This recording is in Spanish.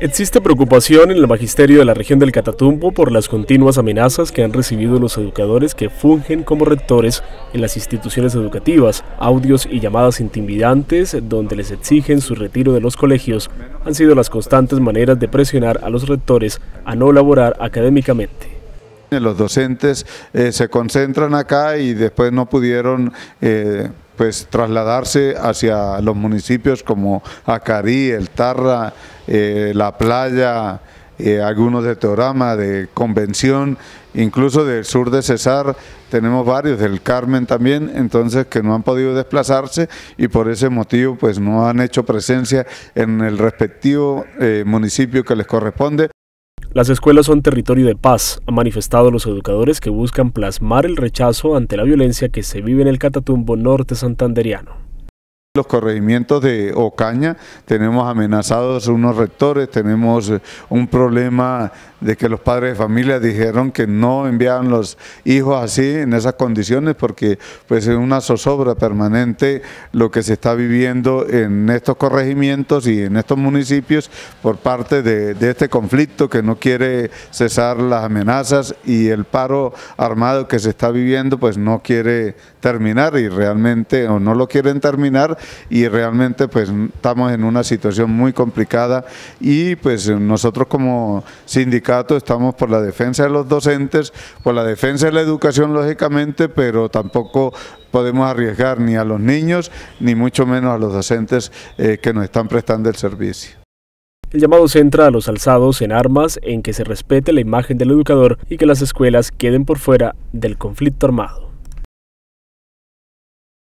Existe preocupación en el magisterio de la región del Catatumbo por las continuas amenazas que han recibido los educadores que fungen como rectores en las instituciones educativas. Audios y llamadas intimidantes donde les exigen su retiro de los colegios han sido las constantes maneras de presionar a los rectores a no laborar académicamente los docentes eh, se concentran acá y después no pudieron eh, pues trasladarse hacia los municipios como Acarí, El Tarra, eh, La Playa, eh, algunos de Teorama, de Convención, incluso del sur de Cesar, tenemos varios, del Carmen también, entonces que no han podido desplazarse y por ese motivo pues no han hecho presencia en el respectivo eh, municipio que les corresponde. Las escuelas son territorio de paz, han manifestado los educadores que buscan plasmar el rechazo ante la violencia que se vive en el Catatumbo norte santanderiano. Los corregimientos de Ocaña tenemos amenazados unos rectores, tenemos eh, un problema de que los padres de familia dijeron que no enviaban los hijos así en esas condiciones porque pues es una zozobra permanente lo que se está viviendo en estos corregimientos y en estos municipios por parte de, de este conflicto que no quiere cesar las amenazas y el paro armado que se está viviendo pues no quiere terminar y realmente o no lo quieren terminar y realmente pues estamos en una situación muy complicada y pues nosotros como sindicato estamos por la defensa de los docentes, por la defensa de la educación lógicamente, pero tampoco podemos arriesgar ni a los niños ni mucho menos a los docentes eh, que nos están prestando el servicio. El llamado centra a los alzados en armas en que se respete la imagen del educador y que las escuelas queden por fuera del conflicto armado.